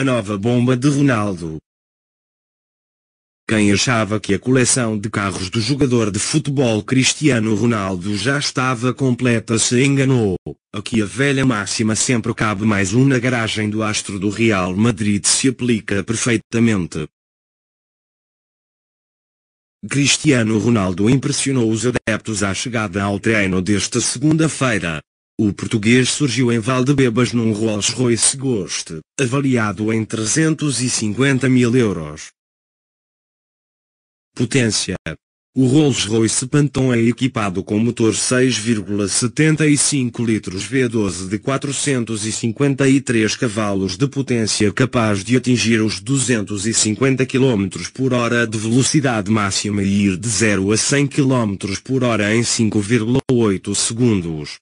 A nova bomba de Ronaldo. Quem achava que a coleção de carros do jogador de futebol Cristiano Ronaldo já estava completa se enganou. Aqui a velha máxima sempre cabe mais um na garagem do astro do Real Madrid se aplica perfeitamente. Cristiano Ronaldo impressionou os adeptos à chegada ao treino desta segunda-feira. O português surgiu em Valdebebas num Rolls Royce Ghost, avaliado em 350 mil euros. Potência. O Rolls Royce Phantom é equipado com motor 6,75 litros V12 de 453 cavalos de potência capaz de atingir os 250 km por hora de velocidade máxima e ir de 0 a 100 km por hora em 5,8 segundos.